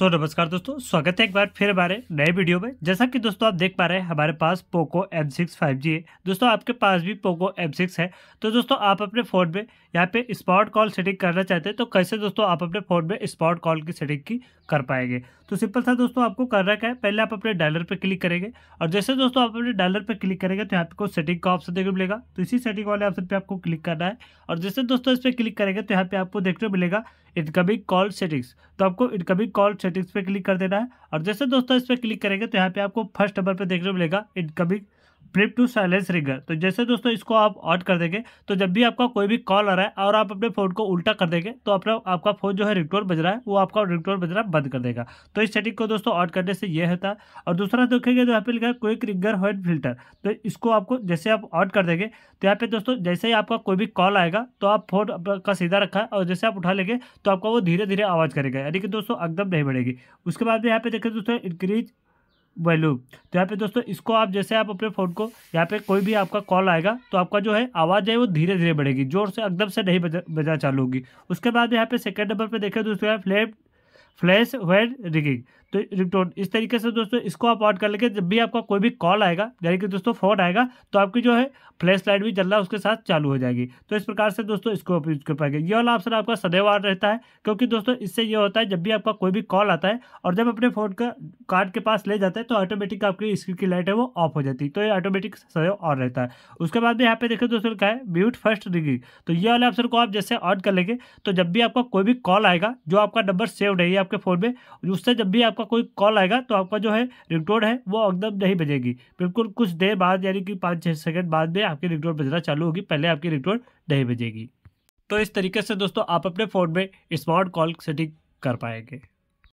सो so, नमस्कार दोस्तों स्वागत है एक बार फिर हमारे नए वीडियो में जैसा कि दोस्तों आप देख पा रहे हैं हमारे पास Poco M six five G है दोस्तों आपके पास भी पोको एम सिक्स है तो दोस्तों आप अपने फ़ोन में यहाँ पे स्पॉट कॉल सेटिंग करना चाहते हैं तो कैसे दोस्तों आप अपने फ़ोन में स्पॉट कॉल की सेटिंग की कर पाएंगे तो सिंपल सा दोस्तों आपको करना क्या है पहले आप अपने डायलर पर क्लिक करेंगे और जैसे दोस्तों आप अपने डायलर पर क्लिक करेंगे तो यहाँ पे सेटिंग का ऑप्शन देखने मिलेगा तो इसी सेटिंग वाले ऑप्शन पर आपको क्लिक करना है और जैसे दोस्तों इस पर क्लिक करेंगे तो यहाँ पे आपको देखने मिलेगा इनकमिंग कॉल सेटिंग्स तो आपको इनकमिंग कॉल सेटिंग्स पे क्लिक कर देना है और जैसे दोस्तों इस पर क्लिक करेंगे तो यहाँ पे आपको फर्स्ट नंबर पर देखने को मिलेगा incoming flip to silence ringer तो जैसे दोस्तों इसको आप ऑट कर देंगे तो जब भी आपका कोई भी कॉल आ रहा है और आप अपने फ़ोन को उल्टा कर देंगे तो अपना आपका फ़ोन जो है रिटोर बज रहा है वो आपका बज रहा बंद कर देगा तो इस सेटिंग को दोस्तों ऑट करने से ये होता है और दूसरा देखेंगे तो यहाँ पे लिखा है क्विक रिगर हॉइट फिल्टर तो इसको आपको जैसे आप ऑट कर देंगे तो यहाँ पे दोस्तों जैसे ही आपका कोई भी कॉल आएगा तो आप फोन का सीधा रखा है और जैसे आप उठा लेंगे तो आपका वो धीरे धीरे आवाज़ करेगा यानी कि दोस्तों एकदम नहीं बढ़ेगी उसके बाद यहाँ पे देखें दोस्तों इंक्रीज वैल्यू तो यहाँ पे दोस्तों इसको आप जैसे आप अपने फ़ोन को यहाँ पे कोई भी आपका कॉल आएगा तो आपका जो है आवाज़ है वो धीरे धीरे बढ़ेगी जोर से एकदम से नहीं बजा बजा चालू होगी उसके बाद यहाँ पे सेकंड नंबर पे देखें दोस्तों यहाँ फ्लैट फ्लैश वेड रिगिंग तो रिंगटोन इस तरीके से दोस्तों इसको आप ऑन कर लेंगे जब भी आपका कोई भी कॉल आएगा यानी कि दोस्तों फोन आएगा तो आपकी जो है फ्लैश लाइट भी जलना उसके साथ चालू हो जाएगी तो इस प्रकार से दोस्तों इसको आप यूज कर पाएंगे ये वाला ऑप्शन आपका सदैव ऑन रहता है क्योंकि दोस्तों इससे ये होता है जब भी आपका कोई भी कॉल आता है और जब अपने फोन का कार्ड के पास ले जाते हैं तो ऑटोमेटिक आपकी स्क्रीन की लाइट है वो ऑफ हो जाती है तो ये ऑटोमेटिक सदैव ऑन रहता है उसके बाद भी यहाँ पे देखें दोस्तों क्या है म्यूट फर्स्ट रिगिंग तो ये वाले ऑप्शन को आप जैसे ऑन कर लेंगे तो जब भी आपका कोई भी कॉल आएगा जो आपका नंबर सेव नहीं है आपके फ़ोन में उससे जब भी आपका कोई कॉल आएगा तो आपका जो है रिंगटोन है वो एकदम नहीं बजेगी बिल्कुल कुछ देर बाद यानी कि पाँच छः सेकेंड बाद में आपकी रिंगटोन बजना चालू होगी पहले आपकी रिंगटोन नहीं बजेगी तो इस तरीके से दोस्तों आप अपने फ़ोन में स्मार्ट कॉल सेटिंग कर पाएंगे